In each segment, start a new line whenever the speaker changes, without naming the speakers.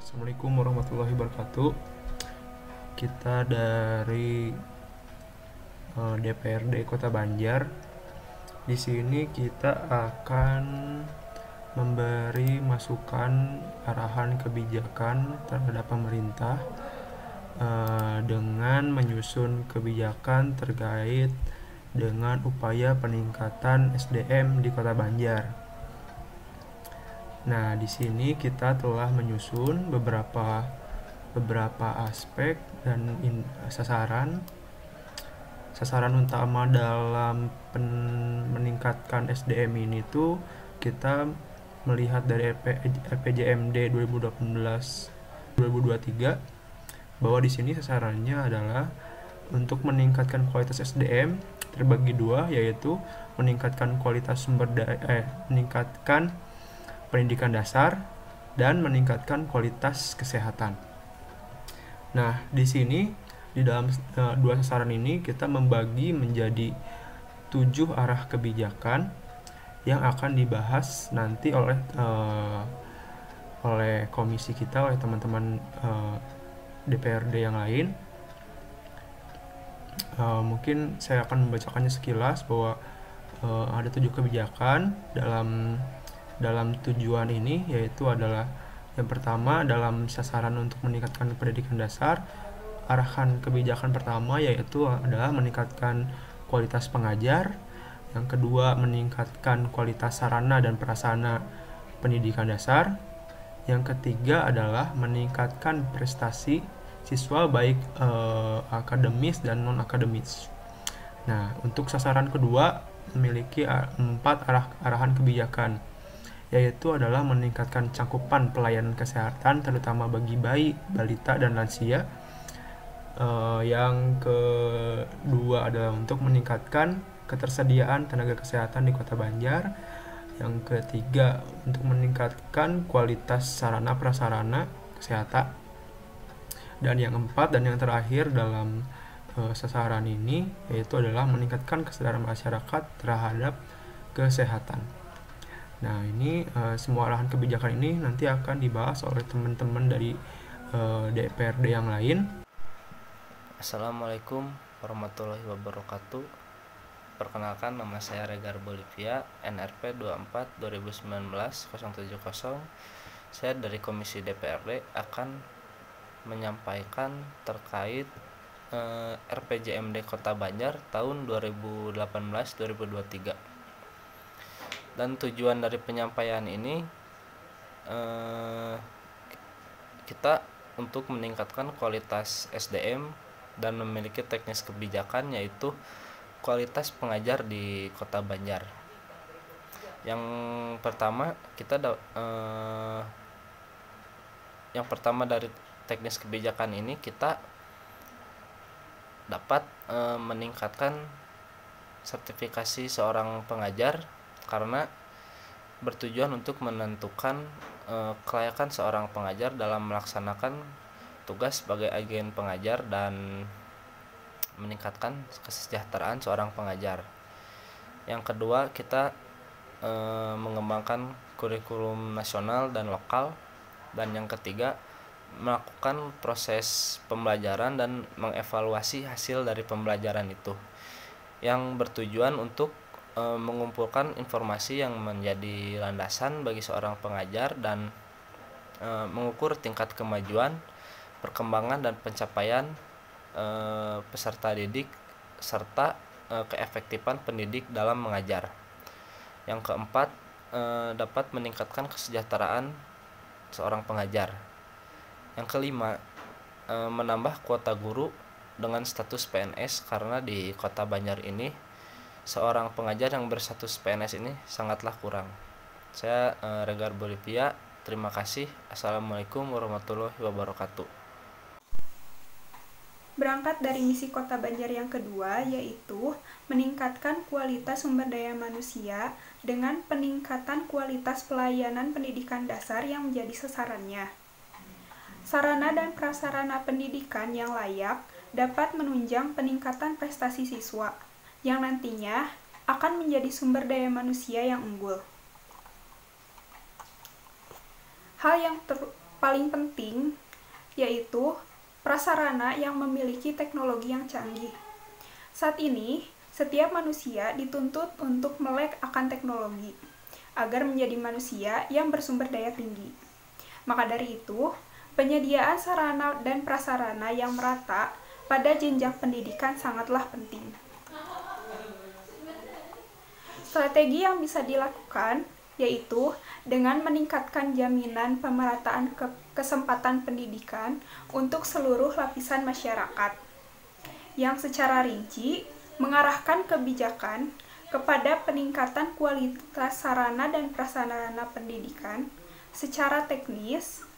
Assalamualaikum warahmatullahi wabarakatuh. Kita dari DPRD eh, Kota Banjar. Di sini kita akan memberi masukan arahan kebijakan terhadap pemerintah eh, dengan menyusun kebijakan terkait dengan upaya peningkatan SDM di Kota Banjar. Nah, di sini kita telah menyusun beberapa beberapa aspek dan in, sasaran sasaran utama dalam pen, meningkatkan SDM ini tuh kita melihat dari RP, RPJMD 2018 2023 bahwa di sini sasarannya adalah untuk meningkatkan kualitas SDM terbagi dua yaitu meningkatkan kualitas sumber daya eh, meningkatkan pendidikan dasar dan meningkatkan kualitas kesehatan. Nah, di sini di dalam e, dua sasaran ini kita membagi menjadi tujuh arah kebijakan yang akan dibahas nanti oleh e, oleh komisi kita oleh teman-teman e, eh, DPRD yang lain Eh, mungkin saya akan membacakannya sekilas bahwa uh, ada tujuh kebijakan dalam dalam tujuan ini yaitu adalah yang pertama dalam sasaran untuk meningkatkan pendidikan dasar arahan kebijakan pertama yaitu adalah meningkatkan kualitas pengajar yang kedua meningkatkan kualitas sarana dan prasarana pendidikan dasar yang ketiga adalah meningkatkan prestasi siswa baik uh, akademis dan non akademis. Nah, untuk sasaran kedua memiliki empat arah arahan kebijakan yaitu adalah meningkatkan cakupan pelayanan kesehatan terutama bagi bayi, balita dan lansia. Uh, yang kedua adalah untuk meningkatkan ketersediaan tenaga kesehatan di Kota Banjar. Yang ketiga untuk meningkatkan kualitas sarana prasarana kesehatan dan yang keempat dan yang terakhir dalam e, sasaran ini yaitu adalah meningkatkan kesadaran masyarakat terhadap kesehatan. Nah, ini e, semua arahan kebijakan ini nanti akan dibahas oleh teman-teman dari e, eh, DPRD yang lain.
Assalamualaikum warahmatullahi wabarakatuh. Perkenalkan nama saya Regar Bolivia, NRP 24 2019 070. Saya dari Komisi DPRD akan menyampaikan terkait eh, RPJMD Kota Banjar tahun 2018-2023. Dan tujuan dari penyampaian ini eh, kita untuk meningkatkan kualitas SDM dan memiliki teknis kebijakan yaitu kualitas pengajar di Kota Banjar. Yang pertama kita da, eh, yang pertama dari teknis kebijakan ini kita dapat e, meningkatkan sertifikasi seorang pengajar karena bertujuan untuk menentukan e, kelayakan seorang pengajar dalam melaksanakan tugas sebagai agen pengajar dan meningkatkan kesejahteraan seorang pengajar. Yang kedua, kita e, mengembangkan kurikulum nasional dan lokal dan yang ketiga melakukan proses pembelajaran dan mengevaluasi hasil dari pembelajaran itu yang bertujuan untuk e, mengumpulkan informasi yang menjadi landasan bagi seorang pengajar dan e, mengukur tingkat kemajuan, perkembangan dan pencapaian e, peserta didik serta e, keefektifan pendidik dalam mengajar. Yang keempat, e, dapat meningkatkan kesejahteraan seorang pengajar yang kelima, e, menambah kuota guru dengan status PNS karena di kota Banjar ini seorang pengajar yang berstatus PNS ini sangatlah kurang. Saya e, Regar Bolivia, terima kasih. Assalamualaikum warahmatullahi wabarakatuh.
Berangkat dari misi kota Banjar yang kedua, yaitu meningkatkan kualitas sumber daya manusia dengan peningkatan kualitas pelayanan pendidikan dasar yang menjadi sasarannya sarana dan prasarana pendidikan yang layak dapat menunjang peningkatan prestasi siswa, yang nantinya akan menjadi sumber daya manusia yang unggul. Hal yang paling penting yaitu prasarana yang memiliki teknologi yang canggih. Saat ini, setiap manusia dituntut untuk melek akan teknologi agar menjadi manusia yang bersumber daya tinggi. Maka dari itu, Penyediaan sarana dan prasarana yang merata pada jenjang pendidikan sangatlah penting. Strategi yang bisa dilakukan yaitu dengan meningkatkan jaminan pemerataan ke kesempatan pendidikan untuk seluruh lapisan masyarakat yang secara rinci mengarahkan kebijakan kepada peningkatan kualitas sarana dan prasarana pendidikan secara teknis,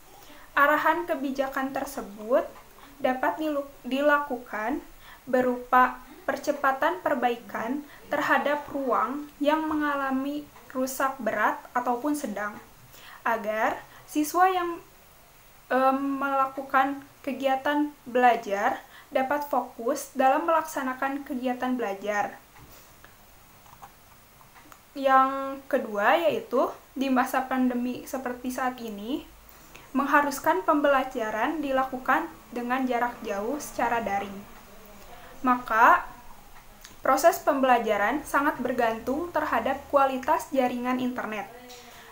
Arahan kebijakan tersebut dapat dilakukan berupa percepatan perbaikan terhadap ruang yang mengalami rusak berat ataupun sedang, agar siswa yang um, melakukan kegiatan belajar dapat fokus dalam melaksanakan kegiatan belajar. Yang kedua yaitu di masa pandemi seperti saat ini, mengharuskan pembelajaran dilakukan dengan jarak jauh secara daring. Maka, proses pembelajaran sangat bergantung terhadap kualitas jaringan internet.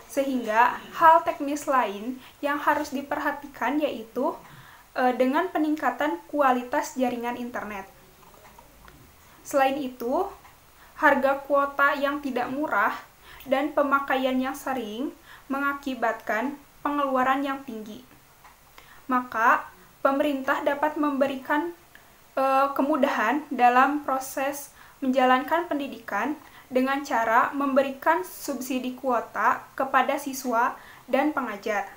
Sehingga, hal teknis lain yang harus diperhatikan yaitu e, dengan peningkatan kualitas jaringan internet. Selain itu, harga kuota yang tidak murah dan pemakaian yang sering mengakibatkan pengeluaran yang tinggi. Maka, pemerintah dapat memberikan e, kemudahan dalam proses menjalankan pendidikan dengan cara memberikan subsidi kuota kepada siswa dan pengajar.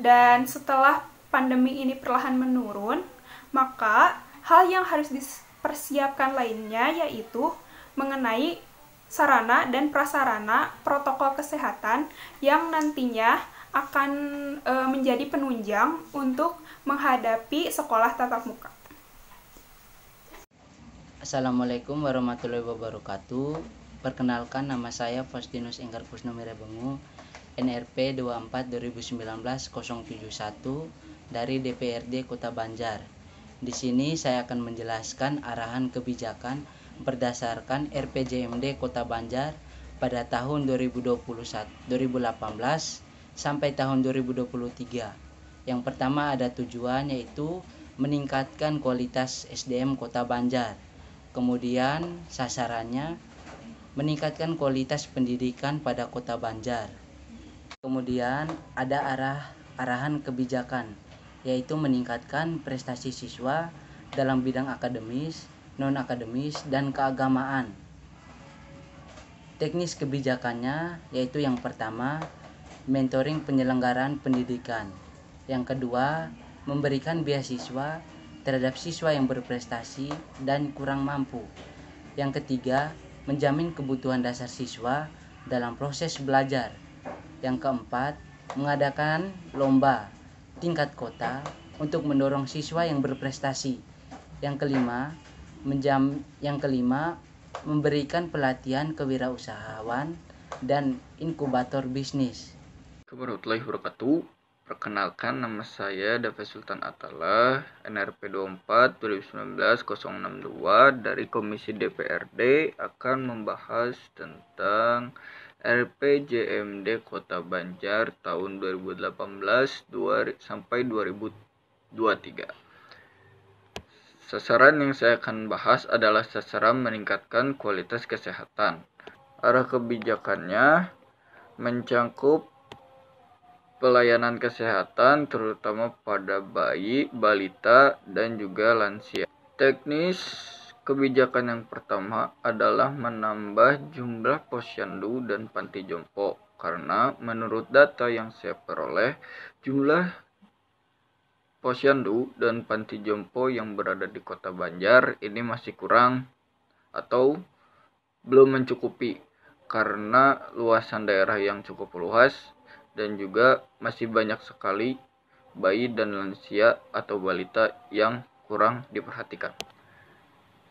Dan setelah pandemi ini perlahan menurun, maka hal yang harus dipersiapkan lainnya yaitu mengenai sarana dan prasarana protokol kesehatan yang nantinya akan e, menjadi penunjang untuk menghadapi sekolah tatap muka.
Assalamualaikum warahmatullahi wabarakatuh. Perkenalkan nama saya Faustinus Enggar Kusnumire Bengu, NRP 24 2019 dari DPRD Kota Banjar. Di sini saya akan menjelaskan arahan kebijakan berdasarkan RPJMD Kota Banjar pada tahun 2018 sampai tahun 2023. Yang pertama ada tujuan yaitu meningkatkan kualitas SDM Kota Banjar. Kemudian sasarannya meningkatkan kualitas pendidikan pada Kota Banjar. Kemudian ada arah arahan kebijakan yaitu meningkatkan prestasi siswa dalam bidang akademis non-akademis, dan keagamaan. Teknis kebijakannya yaitu yang pertama, mentoring penyelenggaraan pendidikan. Yang kedua, memberikan beasiswa terhadap siswa yang berprestasi dan kurang mampu. Yang ketiga, menjamin kebutuhan dasar siswa dalam proses belajar. Yang keempat, mengadakan lomba tingkat kota untuk mendorong siswa yang berprestasi. Yang kelima, menjam yang kelima memberikan pelatihan kewirausahaan dan inkubator bisnis.
Warahmatullahi wabarakatuh. Perkenalkan nama saya David Sultan Atala, NRP 24 2019 062 dari Komisi DPRD akan membahas tentang RPJMD Kota Banjar tahun 2018 sampai 2023. Sasaran yang saya akan bahas adalah sasaran meningkatkan kualitas kesehatan. Arah kebijakannya mencangkup pelayanan kesehatan terutama pada bayi, balita, dan juga lansia. Teknis kebijakan yang pertama adalah menambah jumlah posyandu dan panti jompo karena menurut data yang saya peroleh jumlah posyandu dan panti jompo yang berada di kota Banjar ini masih kurang atau belum mencukupi karena luasan daerah yang cukup luas dan juga masih banyak sekali bayi dan lansia atau balita yang kurang diperhatikan.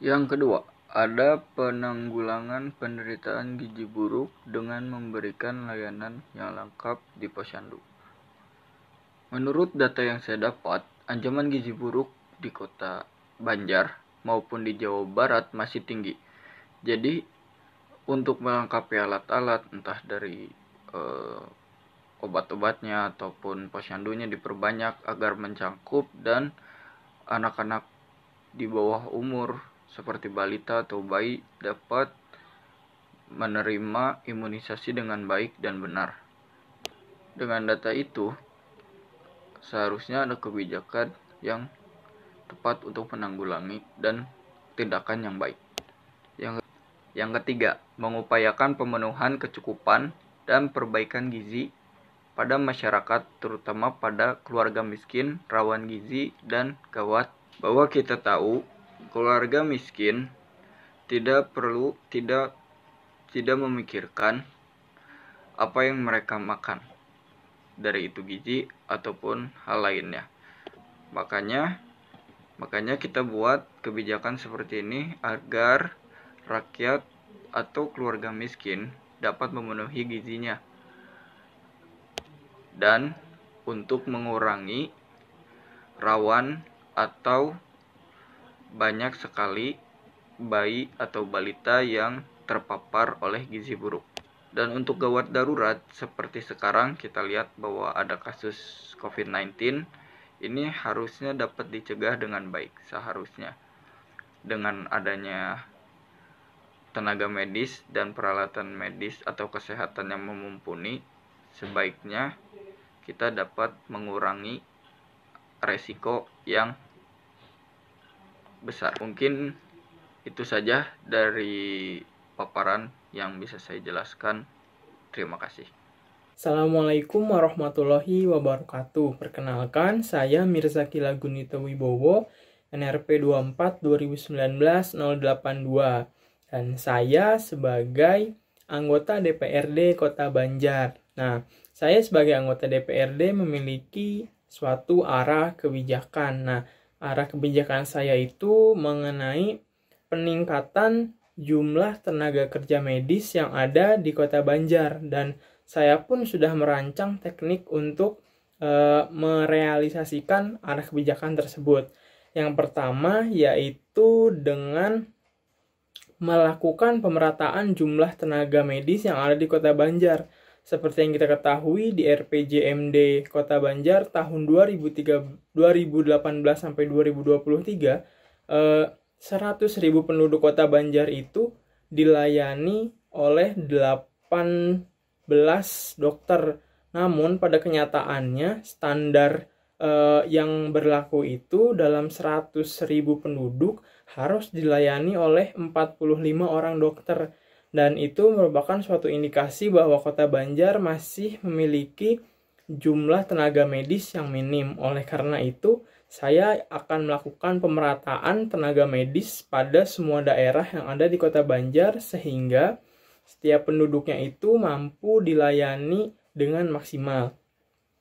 Yang kedua, ada penanggulangan penderitaan gizi buruk dengan memberikan layanan yang lengkap di posyandu. Menurut data yang saya dapat, ancaman gizi buruk di kota Banjar maupun di Jawa Barat masih tinggi. Jadi untuk melengkapi alat-alat entah dari eh, obat-obatnya ataupun posyandunya diperbanyak agar mencangkup dan anak-anak di bawah umur seperti balita atau bayi dapat menerima imunisasi dengan baik dan benar. Dengan data itu, seharusnya ada kebijakan yang tepat untuk menanggulangi dan tindakan yang baik. Yang yang ketiga, mengupayakan pemenuhan kecukupan dan perbaikan gizi pada masyarakat terutama pada keluarga miskin, rawan gizi dan gawat. Bahwa kita tahu keluarga miskin tidak perlu tidak tidak memikirkan apa yang mereka makan dari itu gizi ataupun hal lainnya. Makanya makanya kita buat kebijakan seperti ini agar rakyat atau keluarga miskin dapat memenuhi gizinya. Dan untuk mengurangi rawan atau banyak sekali bayi atau balita yang terpapar oleh gizi buruk. Dan untuk gawat darurat seperti sekarang kita lihat bahwa ada kasus COVID-19 ini harusnya dapat dicegah dengan baik seharusnya dengan adanya tenaga medis dan peralatan medis atau kesehatan yang memumpuni sebaiknya kita dapat mengurangi resiko yang besar. Mungkin itu saja dari paparan yang bisa saya jelaskan. Terima kasih. Assalamualaikum
warahmatullahi wabarakatuh. Perkenalkan, saya Mirza Kilagunito Wibowo, NRP 24 2019 082 dan saya sebagai anggota DPRD Kota Banjar. Nah, saya sebagai anggota DPRD memiliki suatu arah kebijakan. Nah, arah kebijakan saya itu mengenai peningkatan jumlah tenaga kerja medis yang ada di kota Banjar dan saya pun sudah merancang teknik untuk e, merealisasikan arah kebijakan tersebut. Yang pertama yaitu dengan melakukan pemerataan jumlah tenaga medis yang ada di kota Banjar. Seperti yang kita ketahui di RPJMD Kota Banjar tahun 2003, 2018 sampai 2023 eh, 100.000 penduduk kota Banjar itu dilayani oleh 18 dokter. Namun pada kenyataannya standar eh, yang berlaku itu dalam 100.000 penduduk harus dilayani oleh 45 orang dokter dan itu merupakan suatu indikasi bahwa kota Banjar masih memiliki jumlah tenaga medis yang minim. Oleh karena itu, saya akan melakukan pemerataan tenaga medis pada semua daerah yang ada di Kota Banjar sehingga setiap penduduknya itu mampu dilayani dengan maksimal.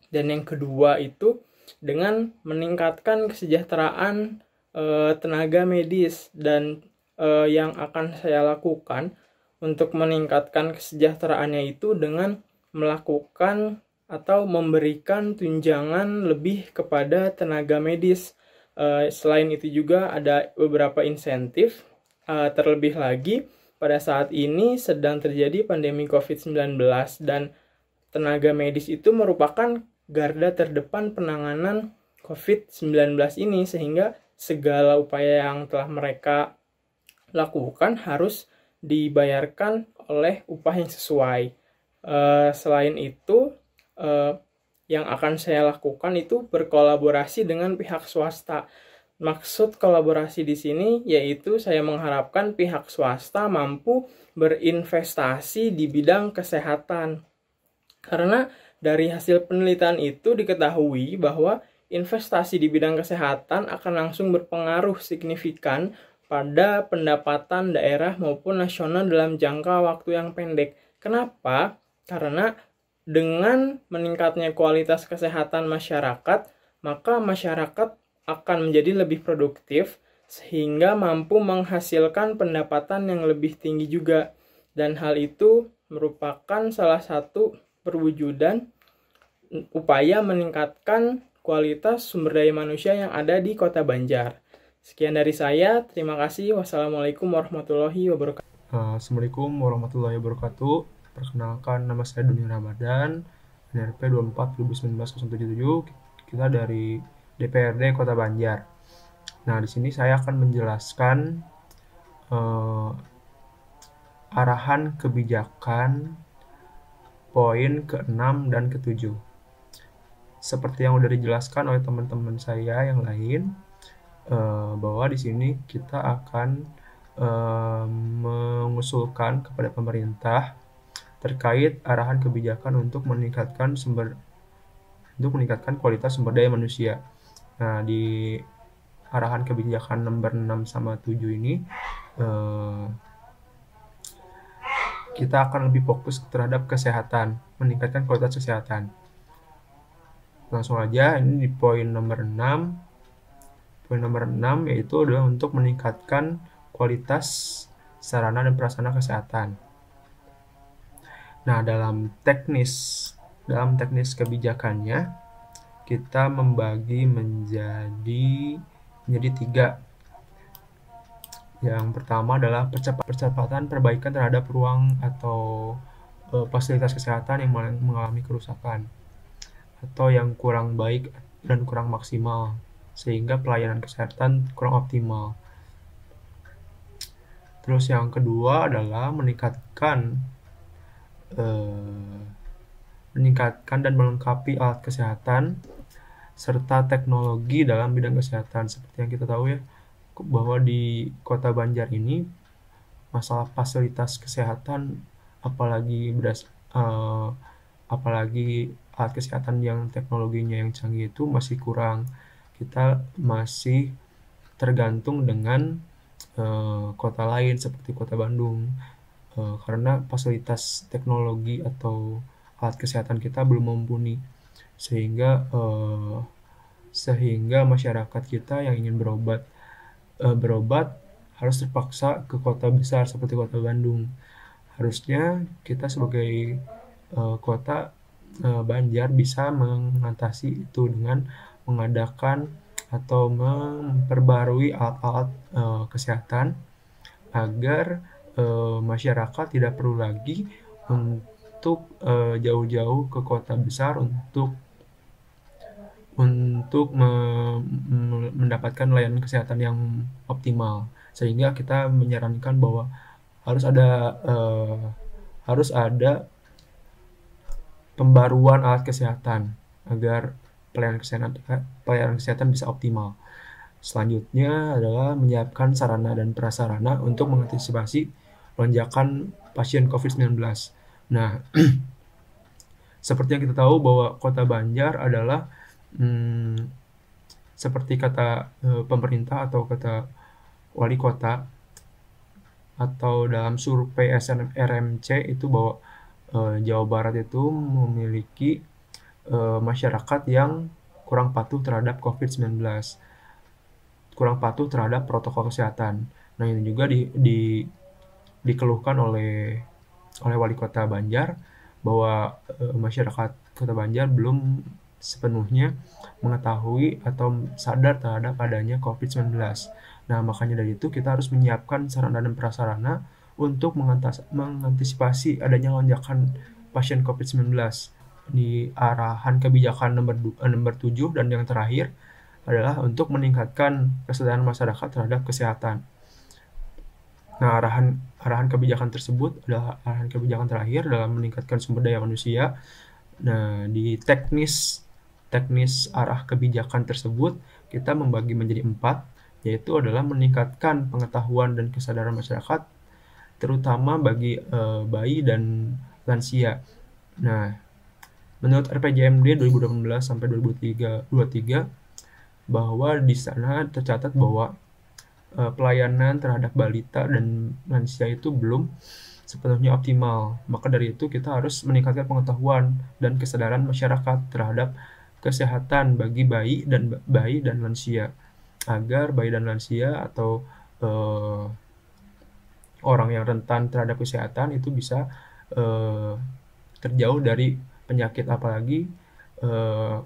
Dan yang kedua itu dengan meningkatkan kesejahteraan e, tenaga medis dan e, yang akan saya lakukan untuk meningkatkan kesejahteraannya itu dengan melakukan atau memberikan tunjangan lebih kepada tenaga medis. Eh, selain itu juga ada beberapa insentif, eh, terlebih lagi pada saat ini sedang terjadi pandemi COVID-19 dan tenaga medis itu merupakan garda terdepan penanganan COVID-19 ini sehingga segala upaya yang telah mereka lakukan harus dibayarkan oleh upah yang sesuai. Eh, selain itu, eh, yang akan saya lakukan itu berkolaborasi dengan pihak swasta. Maksud kolaborasi di sini yaitu saya mengharapkan pihak swasta mampu berinvestasi di bidang kesehatan. Karena dari hasil penelitian itu diketahui bahwa investasi di bidang kesehatan akan langsung berpengaruh signifikan pada pendapatan daerah maupun nasional dalam jangka waktu yang pendek. Kenapa? Karena dengan meningkatnya kualitas kesehatan masyarakat, maka masyarakat akan menjadi lebih produktif sehingga mampu menghasilkan pendapatan yang lebih tinggi juga. Dan hal itu merupakan salah satu perwujudan upaya meningkatkan kualitas sumber daya manusia yang ada di Kota Banjar. Sekian dari saya, terima kasih. Wassalamualaikum warahmatullahi wabarakatuh.
Eh, Assalamualaikum warahmatullahi wabarakatuh. Perkenalkan nama saya Dunia Ramadan, NRP 24 2019 Kita dari DPRD Kota Banjar. Nah, di sini saya akan menjelaskan uh, arahan kebijakan poin ke-6 dan ke-7. Seperti yang sudah dijelaskan oleh teman-teman saya yang lain, uh, bahwa di sini kita akan eh, mengusulkan kepada pemerintah terkait arahan kebijakan untuk meningkatkan sumber untuk meningkatkan kualitas sumber daya manusia. Nah, di arahan kebijakan nomor 6 sama 7 ini eh, kita akan lebih fokus terhadap kesehatan, meningkatkan kualitas kesehatan. Langsung aja ini di poin nomor 6. Poin nomor 6 yaitu adalah untuk meningkatkan kualitas sarana dan prasarana kesehatan. Nah, dalam teknis dalam teknis kebijakannya kita membagi menjadi menjadi tiga. Yang pertama adalah percepatan perbaikan terhadap ruang atau e, fasilitas kesehatan yang mengalami kerusakan atau yang kurang baik dan kurang maksimal sehingga pelayanan kesehatan kurang optimal. Terus yang kedua adalah meningkatkan Eh, meningkatkan dan melengkapi alat kesehatan serta teknologi dalam bidang kesehatan seperti yang kita tahu ya bahwa di kota Banjar ini masalah fasilitas kesehatan apalagi beras uh, apalagi alat kesehatan yang teknologinya yang canggih itu masih kurang kita masih tergantung dengan uh, kota lain seperti kota Bandung Eh, karena fasilitas teknologi atau alat kesehatan kita belum mumpuni sehingga uh, sehingga masyarakat kita yang ingin berobat uh, berobat harus terpaksa ke kota besar seperti kota Bandung harusnya kita sebagai uh, kota uh, Banjar bisa mengatasi itu dengan mengadakan atau memperbarui alat-alat uh, kesehatan agar Eh, masyarakat tidak perlu lagi untuk eh, jauh-jauh ke kota besar untuk untuk me mendapatkan layanan kesehatan yang optimal sehingga kita menyarankan bahwa harus ada uh, harus ada pembaruan alat kesehatan agar pelayanan kesehatan pelayanan kesehatan bisa optimal. Selanjutnya adalah menyiapkan sarana dan prasarana untuk mengantisipasi lonjakan pasien COVID-19. Nah, seperti yang kita tahu bahwa kota Banjar adalah hmm, seperti kata e, pemerintah atau kata wali kota atau dalam survei SNRMC itu bahwa e, Jawa Barat itu memiliki e, masyarakat yang kurang patuh terhadap COVID-19, kurang patuh terhadap protokol kesehatan. Nah, ini juga di, di dikeluhkan oleh oleh wali kota Banjar bahwa e, masyarakat kota Banjar belum sepenuhnya mengetahui atau sadar terhadap adanya COVID-19. Nah, makanya dari itu kita harus menyiapkan sarana dan prasarana untuk mengantas mengantisipasi adanya lonjakan pasien COVID-19 di arahan kebijakan nomor, eh, nomor 7 dan yang terakhir adalah untuk meningkatkan kesadaran masyarakat terhadap kesehatan. Nah, arahan arahan kebijakan tersebut adalah arahan kebijakan terakhir dalam meningkatkan sumber daya manusia. Nah, di teknis teknis arah kebijakan tersebut kita membagi menjadi empat, yaitu adalah meningkatkan pengetahuan dan kesadaran masyarakat, terutama bagi uh, bayi dan lansia. Nah, menurut RPJMD 2018 sampai 2023 bahwa di sana tercatat bahwa Eh, pelayanan terhadap balita dan lansia itu belum sepenuhnya optimal. Maka dari itu kita harus meningkatkan pengetahuan dan kesadaran masyarakat terhadap kesehatan bagi bayi dan bayi dan lansia agar bayi dan lansia atau uh, orang yang rentan terhadap kesehatan itu bisa uh, terjauh dari penyakit apalagi uh,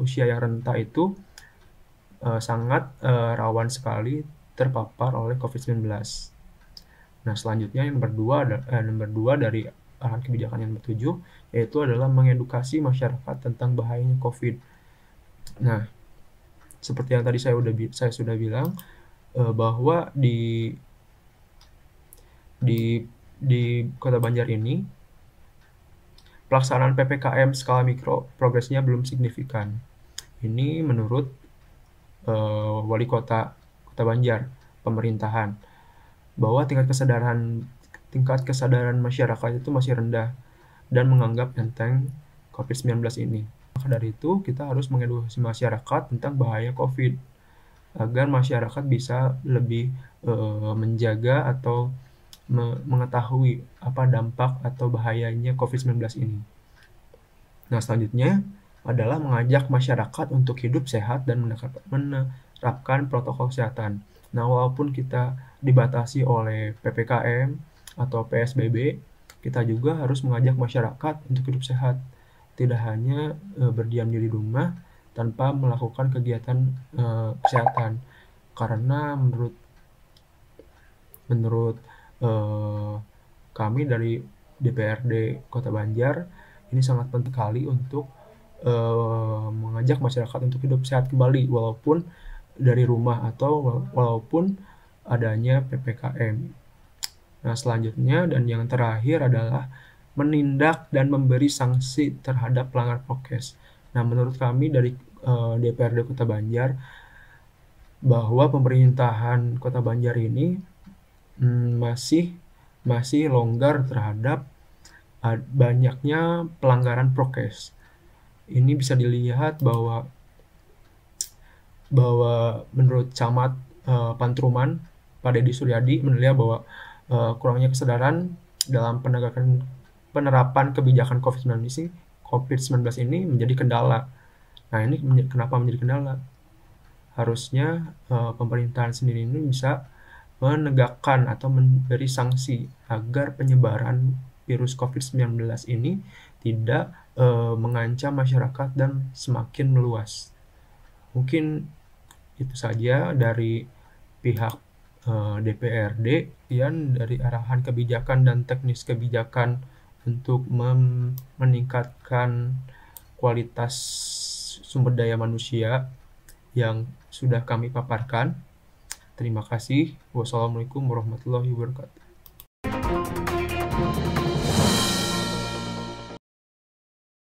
usia yang renta itu uh, sangat uh, rawan sekali terpapar oleh COVID-19. Nah, selanjutnya yang nomor dua eh, nomor dua dari arahan kebijakan yang ketujuh yaitu adalah mengedukasi masyarakat tentang bahayanya COVID. Nah, seperti yang tadi saya udah saya sudah bilang eh, bahwa di di di Kota Banjar ini pelaksanaan PPKM skala mikro progresnya belum signifikan. Ini menurut uh, wali kota Kota Banjar, pemerintahan, bahwa tingkat kesadaran tingkat kesadaran masyarakat itu masih rendah dan menganggap tentang COVID-19 ini. Maka dari itu, kita harus mengedukasi masyarakat tentang bahaya COVID agar masyarakat bisa lebih uh, menjaga atau me mengetahui apa dampak atau bahayanya COVID-19 ini. Nah, selanjutnya adalah mengajak masyarakat untuk hidup sehat dan menerapkan protokol kesehatan. Nah, walaupun kita dibatasi oleh PPKM atau PSBB, kita juga harus mengajak masyarakat untuk hidup sehat, tidak hanya e, berdiam diri di rumah tanpa melakukan kegiatan e, kesehatan. Karena menurut menurut e, kami dari DPRD Kota Banjar, ini sangat penting kali untuk Eh, mengajak masyarakat untuk hidup sehat kembali walaupun dari rumah atau walaupun adanya PPKM. Nah, selanjutnya dan yang terakhir adalah menindak dan memberi sanksi terhadap pelanggar prokes. Nah, menurut kami dari uh, eh, DPRD Kota Banjar bahwa pemerintahan Kota Banjar ini mm, masih masih longgar terhadap banyaknya pelanggaran prokes ini bisa dilihat bahwa bahwa menurut camat uh, Pantruman pada Edi Suryadi menilai bahwa uh, kurangnya kesadaran dalam penegakan penerapan kebijakan COVID-19 ini, COVID-19 ini menjadi kendala. Nah, ini menj kenapa menjadi kendala? Harusnya uh, pemerintahan sendiri ini bisa menegakkan atau memberi sanksi agar penyebaran virus COVID-19 ini tidak e, mengancam masyarakat dan semakin meluas. Mungkin itu saja dari pihak e, eh, DPRD yang dari arahan kebijakan dan teknis kebijakan untuk meningkatkan kualitas sumber daya manusia yang sudah kami paparkan. Terima kasih. Wassalamualaikum warahmatullahi wabarakatuh.